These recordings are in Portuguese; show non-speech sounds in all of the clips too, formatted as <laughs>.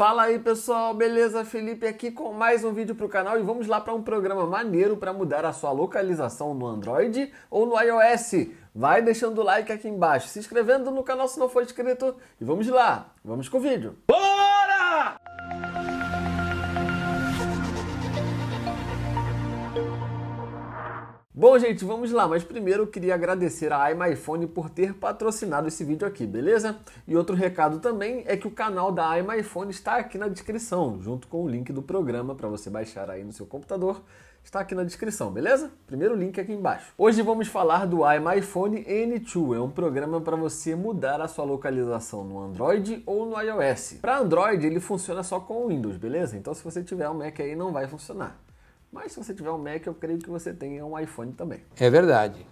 Fala aí pessoal, beleza? Felipe aqui com mais um vídeo para o canal e vamos lá para um programa maneiro para mudar a sua localização no Android ou no iOS. Vai deixando o like aqui embaixo, se inscrevendo no canal se não for inscrito e vamos lá, vamos com o vídeo. Bora! Bom, gente, vamos lá, mas primeiro eu queria agradecer a iMyPhone por ter patrocinado esse vídeo aqui, beleza? E outro recado também é que o canal da iMyPhone está aqui na descrição, junto com o link do programa para você baixar aí no seu computador. Está aqui na descrição, beleza? Primeiro link aqui embaixo. Hoje vamos falar do iMyPhone N2, é um programa para você mudar a sua localização no Android ou no iOS. Para Android ele funciona só com o Windows, beleza? Então se você tiver um Mac aí não vai funcionar. Mas se você tiver um Mac, eu creio que você tenha um iPhone também. É verdade.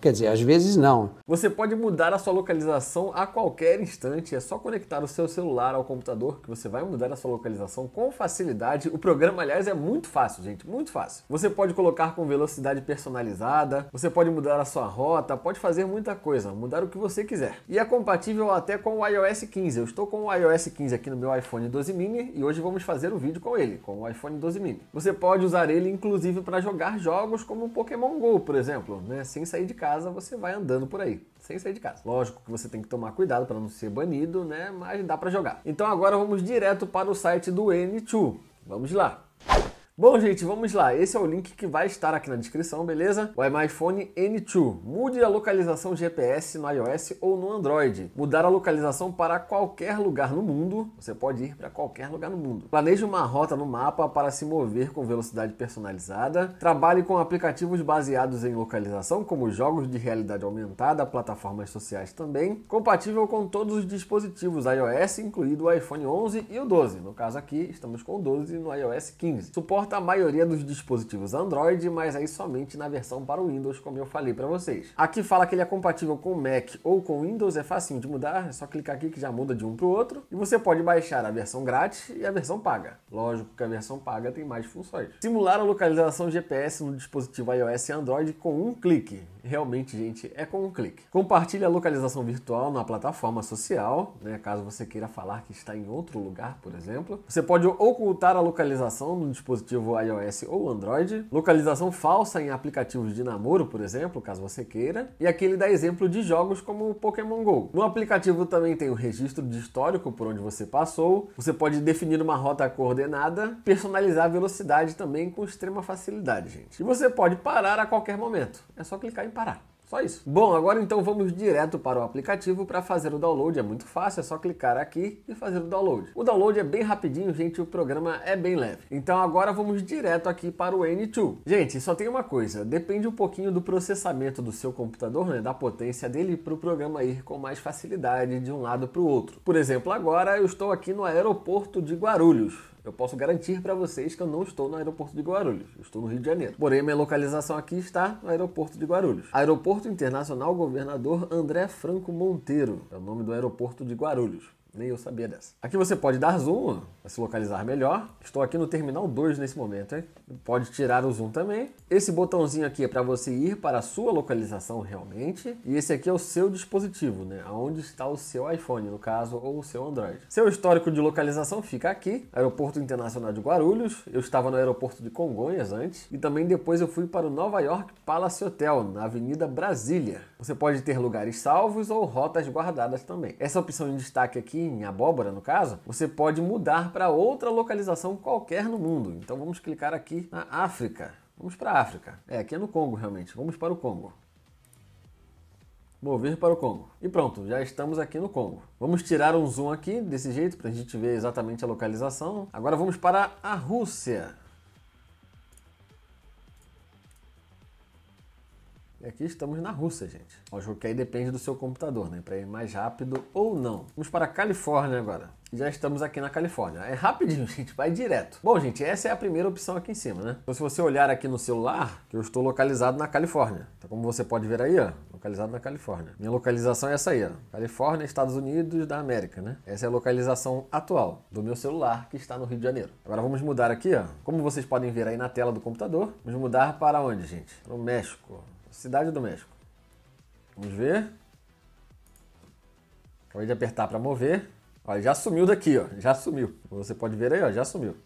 Quer dizer, às vezes não. Você pode mudar a sua localização a qualquer instante, é só conectar o seu celular ao computador que você vai mudar a sua localização com facilidade. O programa, aliás, é muito fácil, gente, muito fácil. Você pode colocar com velocidade personalizada, você pode mudar a sua rota, pode fazer muita coisa, mudar o que você quiser. E é compatível até com o iOS 15. Eu estou com o iOS 15 aqui no meu iPhone 12 mini e hoje vamos fazer o um vídeo com ele, com o iPhone 12 mini. Você pode usar ele inclusive para jogar jogos como o Pokémon Go, por exemplo, né, sem sair de casa casa, você vai andando por aí, sem sair de casa. Lógico que você tem que tomar cuidado para não ser banido, né? Mas dá para jogar. Então agora vamos direto para o site do N2. Vamos lá. Bom, gente, vamos lá. Esse é o link que vai estar aqui na descrição, beleza? O iMyPhone N2. Mude a localização GPS no iOS ou no Android. Mudar a localização para qualquer lugar no mundo. Você pode ir para qualquer lugar no mundo. Planeje uma rota no mapa para se mover com velocidade personalizada. Trabalhe com aplicativos baseados em localização, como jogos de realidade aumentada, plataformas sociais também. Compatível com todos os dispositivos iOS, incluído o iPhone 11 e o 12. No caso aqui, estamos com o 12 no iOS 15. Suporte suporta a maioria dos dispositivos Android, mas aí somente na versão para o Windows, como eu falei para vocês. Aqui fala que ele é compatível com Mac ou com Windows, é facinho de mudar, é só clicar aqui que já muda de um para o outro. E você pode baixar a versão grátis e a versão paga. Lógico que a versão paga tem mais funções. Simular a localização GPS no dispositivo iOS e Android com um clique realmente, gente, é com um clique. Compartilhe a localização virtual na plataforma social, né, caso você queira falar que está em outro lugar, por exemplo. Você pode ocultar a localização no dispositivo iOS ou Android, localização falsa em aplicativos de namoro, por exemplo, caso você queira. E aqui ele dá exemplo de jogos como o Pokémon Go. No aplicativo também tem o registro de histórico por onde você passou. Você pode definir uma rota coordenada, personalizar a velocidade também com extrema facilidade, gente. E você pode parar a qualquer momento. É só clicar em preparar. Só isso. Bom, agora então vamos direto para o aplicativo para fazer o download. É muito fácil, é só clicar aqui e fazer o download. O download é bem rapidinho, gente, o programa é bem leve. Então agora vamos direto aqui para o N2. Gente, só tem uma coisa, depende um pouquinho do processamento do seu computador, né, da potência dele para o programa ir com mais facilidade de um lado para o outro. Por exemplo, agora eu estou aqui no aeroporto de Guarulhos. Eu posso garantir para vocês que eu não estou no aeroporto de Guarulhos, eu estou no Rio de Janeiro. Porém, minha localização aqui está no aeroporto de Guarulhos. Aeroporto Internacional Governador André Franco Monteiro é o nome do aeroporto de Guarulhos. Nem eu sabia dessa. Aqui você pode dar zoom para se localizar melhor. Estou aqui no terminal 2 nesse momento, hein? pode tirar o zoom também. Esse botãozinho aqui é para você ir para a sua localização realmente. E esse aqui é o seu dispositivo, né? Onde está o seu iPhone, no caso, ou o seu Android. Seu histórico de localização fica aqui, Aeroporto Internacional de Guarulhos. Eu estava no aeroporto de Congonhas antes. E também depois eu fui para o Nova York Palace Hotel, na Avenida Brasília. Você pode ter lugares salvos ou rotas guardadas também. Essa opção em destaque aqui, em abóbora no caso, você pode mudar para outra localização qualquer no mundo. Então vamos clicar aqui aqui na África. Vamos para a África. É, aqui é no Congo realmente. Vamos para o Congo. Mover para o Congo. E pronto, já estamos aqui no Congo. Vamos tirar um zoom aqui desse jeito para a gente ver exatamente a localização. Agora vamos para a Rússia. E aqui estamos na Rússia, gente. O jogo que aí depende do seu computador, né? Para ir mais rápido ou não. Vamos para a Califórnia agora. Já estamos aqui na Califórnia. É rapidinho, <laughs> gente. Vai direto. Bom, gente, essa é a primeira opção aqui em cima, né? Então, se você olhar aqui no celular, eu estou localizado na Califórnia. Então, como você pode ver aí, ó, localizado na Califórnia. Minha localização é essa aí, ó. Califórnia, Estados Unidos da América, né? Essa é a localização atual do meu celular que está no Rio de Janeiro. Agora vamos mudar aqui, ó. Como vocês podem ver aí na tela do computador, vamos mudar para onde, gente? Para o México. Cidade do México. Vamos ver. Acabei de apertar para mover. Olha, já sumiu daqui, ó. Já sumiu. Você pode ver aí, ó. Já sumiu.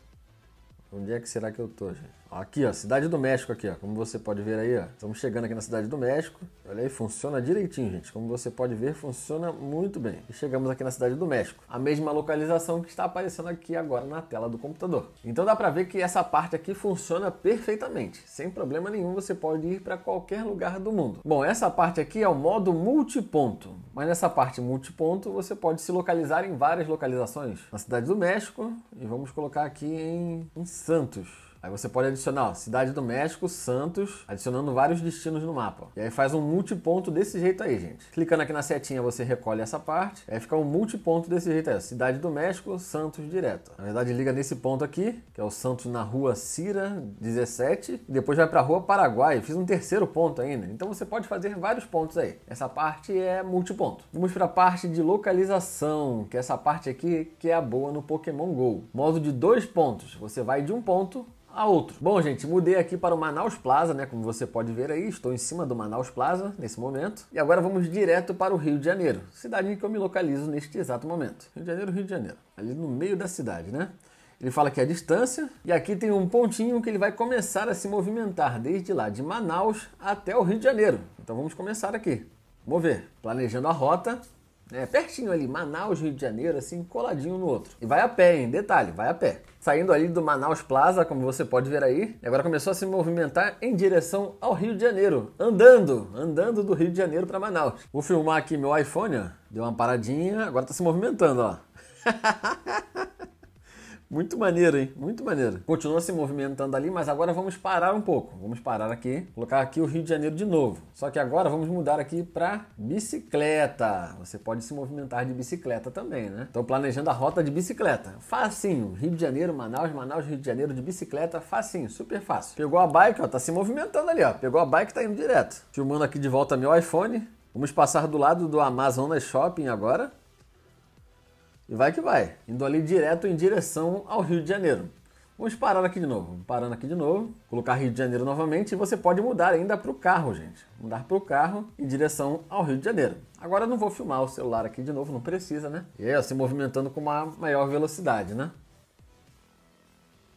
Onde é que será que eu tô, gente? Aqui, ó, Cidade do México aqui, ó. Como você pode ver aí, ó. Estamos chegando aqui na Cidade do México. Olha aí, funciona direitinho, gente. Como você pode ver, funciona muito bem. E chegamos aqui na Cidade do México. A mesma localização que está aparecendo aqui agora na tela do computador. Então dá para ver que essa parte aqui funciona perfeitamente. Sem problema nenhum, você pode ir para qualquer lugar do mundo. Bom, essa parte aqui é o modo multiponto. Mas nessa parte multiponto, você pode se localizar em várias localizações. Na Cidade do México, e vamos colocar aqui em, em Santos. Aí você pode adicionar ó, Cidade do México, Santos, adicionando vários destinos no mapa. E aí faz um multiponto desse jeito aí, gente. Clicando aqui na setinha você recolhe essa parte, aí fica um multiponto desse jeito aí, ó, Cidade do México, Santos direto. Na verdade liga nesse ponto aqui, que é o Santos na Rua Cira 17, e depois vai para a Rua Paraguai. Fiz um terceiro ponto ainda. Então você pode fazer vários pontos aí. Essa parte é multiponto. Vamos para a parte de localização, que é essa parte aqui que é a boa no Pokémon Go. Modo de dois pontos. Você vai de um ponto a outro. Bom, gente, mudei aqui para o Manaus Plaza, né? Como você pode ver aí, estou em cima do Manaus Plaza nesse momento. E agora vamos direto para o Rio de Janeiro, cidade em que eu me localizo neste exato momento. Rio de Janeiro, Rio de Janeiro, ali no meio da cidade, né? Ele fala que é a distância, e aqui tem um pontinho que ele vai começar a se movimentar desde lá de Manaus até o Rio de Janeiro. Então vamos começar aqui. Vamos ver. Planejando a rota, né? Pertinho ali, Manaus, Rio de Janeiro, assim, coladinho no outro. E vai a pé, hein? Detalhe, vai a pé. Saindo ali do Manaus Plaza, como você pode ver aí, agora começou a se movimentar em direção ao Rio de Janeiro, andando, andando do Rio de Janeiro para Manaus. Vou filmar aqui meu iPhone, ó. deu uma paradinha, agora tá se movimentando, ó. <laughs> Muito maneiro, hein? Muito maneiro. Continua se movimentando ali, mas agora vamos parar um pouco. Vamos parar aqui, colocar aqui o Rio de Janeiro de novo. Só que agora vamos mudar aqui para bicicleta. Você pode se movimentar de bicicleta também, né? Estou planejando a rota de bicicleta. Facinho. Rio de Janeiro, Manaus, Manaus, Rio de Janeiro de bicicleta. Facinho, super fácil. Pegou a bike, ó, tá se movimentando ali, ó. Pegou a bike, tá indo direto. Filmando aqui de volta meu iPhone. Vamos passar do lado do Amazonas Shopping agora. E vai que vai, indo ali direto em direção ao Rio de Janeiro. Vamos parar aqui de novo, parando aqui de novo, colocar Rio de Janeiro novamente e você pode mudar ainda para o carro, gente. Mudar para o carro em direção ao Rio de Janeiro. Agora eu não vou filmar o celular aqui de novo, não precisa, né? E aí, ó, se movimentando com uma maior velocidade, né?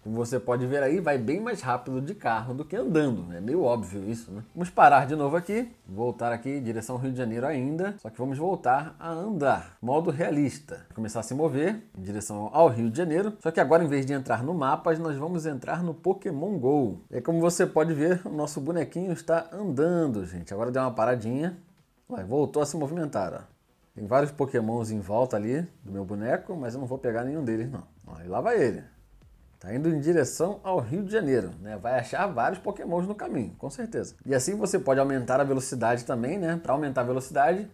Como você pode ver aí, vai bem mais rápido de carro do que andando. É meio óbvio isso, né? Vamos parar de novo aqui, voltar aqui em direção ao Rio de Janeiro ainda, só que vamos voltar a andar, modo realista. Começar a se mover em direção ao Rio de Janeiro, só que agora em vez de entrar no mapas, nós vamos entrar no Pokémon Go. E como você pode ver, o nosso bonequinho está andando, gente. Agora deu uma paradinha, Vai, voltou a se movimentar, ó. Tem vários pokémons em volta ali do meu boneco, mas eu não vou pegar nenhum deles, não. e lá vai ele. Tá indo em direção ao Rio de Janeiro, né? Vai achar vários pokémons no caminho, com certeza. E assim você pode aumentar a velocidade também, né? Para aumentar a velocidade,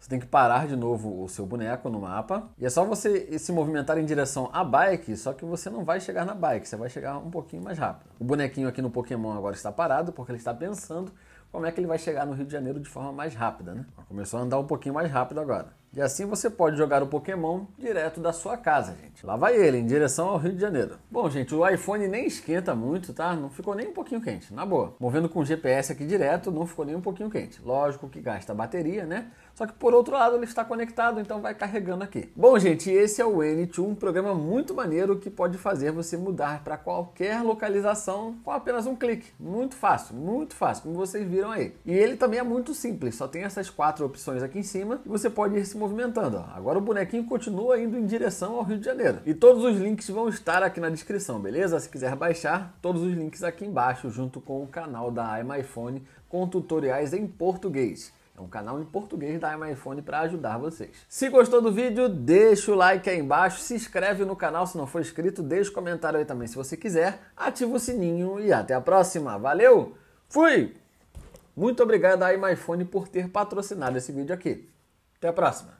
você tem que parar de novo o seu boneco no mapa. E é só você se movimentar em direção à bike, só que você não vai chegar na bike, você vai chegar um pouquinho mais rápido. O bonequinho aqui no Pokémon agora está parado, porque ele está pensando como é que ele vai chegar no Rio de Janeiro de forma mais rápida, né? Começou a andar um pouquinho mais rápido agora. E assim você pode jogar o Pokémon direto da sua casa, gente. Lá vai ele, em direção ao Rio de Janeiro. Bom, gente, o iPhone nem esquenta muito, tá? Não ficou nem um pouquinho quente, na boa. Movendo com GPS aqui direto, não ficou nem um pouquinho quente. Lógico que gasta bateria, né? Só que por outro lado ele está conectado, então vai carregando aqui. Bom, gente, esse é o N2, um programa muito maneiro que pode fazer você mudar para qualquer localização com apenas um clique. Muito fácil, muito fácil, como vocês viram aí. E ele também é muito simples, só tem essas quatro opções aqui em cima e você pode ir se movimentando. Agora o bonequinho continua indo em direção ao Rio de Janeiro. E todos os links vão estar aqui na descrição, beleza? Se quiser baixar, todos os links aqui embaixo, junto com o canal da iMyPhone com tutoriais em português. É um canal em português da iMyPhone para ajudar vocês. Se gostou do vídeo, deixa o like aí embaixo, se inscreve no canal se não for inscrito, deixa o comentário aí também se você quiser, ativa o sininho e até a próxima. Valeu, fui! Muito obrigado a iMyPhone por ter patrocinado esse vídeo aqui. Até a próxima!